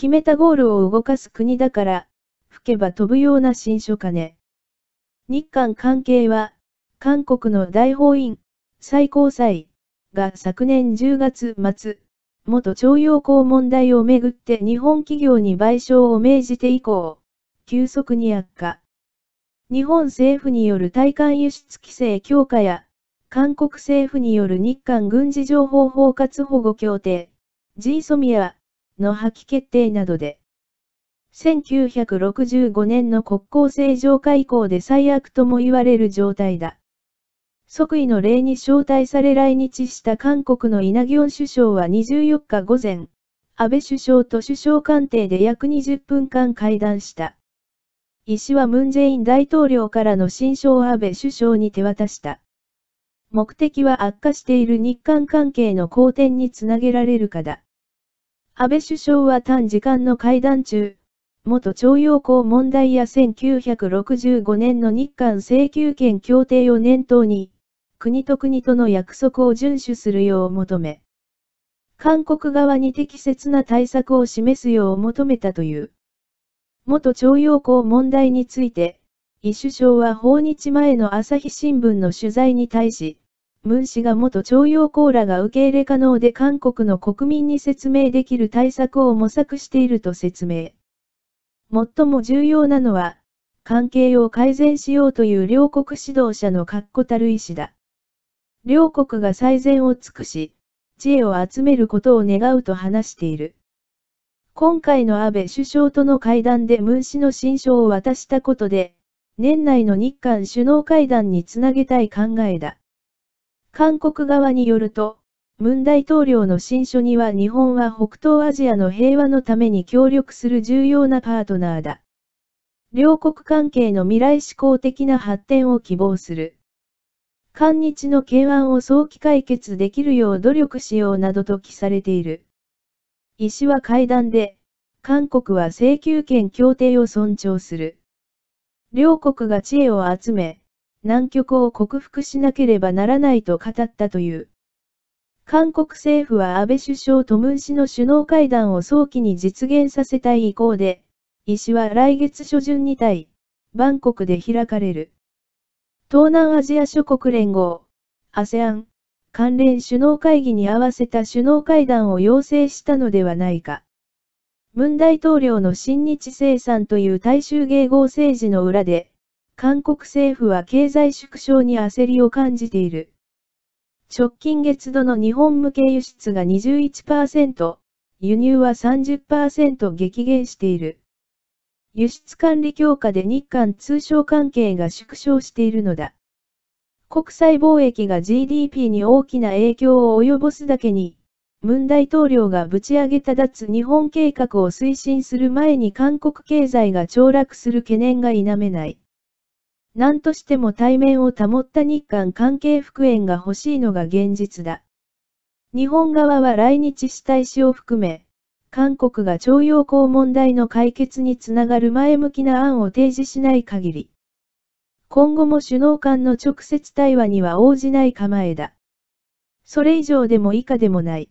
決めたゴールを動かす国だから、吹けば飛ぶような新書かね。日韓関係は、韓国の大法院、最高裁、が昨年10月末、元徴用工問題をめぐって日本企業に賠償を命じて以降、急速に悪化。日本政府による対韓輸出規制強化や、韓国政府による日韓軍事情報包括保護協定、ジーソミア、の破棄決定などで、1965年の国交正常化以降で最悪とも言われる状態だ。即位の礼に招待され来日した韓国のイナギョン首相は24日午前、安倍首相と首相官邸で約20分間会談した。医師はムンジェイン大統領からの新章安倍首相に手渡した。目的は悪化している日韓関係の好転につなげられるかだ。安倍首相は短時間の会談中、元徴用工問題や1965年の日韓請求権協定を念頭に、国と国との約束を遵守するよう求め、韓国側に適切な対策を示すよう求めたという。元徴用工問題について、イ首相は訪日前の朝日新聞の取材に対し、ムン氏が元徴用工らが受け入れ可能で韓国の国民に説明できる対策を模索していると説明。最も重要なのは、関係を改善しようという両国指導者の確固たる意志だ。両国が最善を尽くし、知恵を集めることを願うと話している。今回の安倍首相との会談でムン氏の新象を渡したことで、年内の日韓首脳会談につなげたい考えだ。韓国側によると、文大統領の新書には日本は北東アジアの平和のために協力する重要なパートナーだ。両国関係の未来志向的な発展を希望する。韓日の懸案を早期解決できるよう努力しようなどと記されている。医師は会談で、韓国は請求権協定を尊重する。両国が知恵を集め、南極を克服しなければならないと語ったという。韓国政府は安倍首相とムン氏の首脳会談を早期に実現させたい意向で、医師は来月初旬に対、バンコクで開かれる。東南アジア諸国連合、ASEAN、関連首脳会議に合わせた首脳会談を要請したのではないか。文大統領の親日生産という大衆迎合政治の裏で、韓国政府は経済縮小に焦りを感じている。直近月度の日本向け輸出が21%、輸入は30%激減している。輸出管理強化で日韓通商関係が縮小しているのだ。国際貿易が GDP に大きな影響を及ぼすだけに、文大統領がぶち上げた脱日本計画を推進する前に韓国経済が凋落する懸念が否めない。何としても対面を保った日韓関係復縁が欲しいのが現実だ。日本側は来日したいしを含め、韓国が徴用工問題の解決につながる前向きな案を提示しない限り、今後も首脳間の直接対話には応じない構えだ。それ以上でも以下でもない。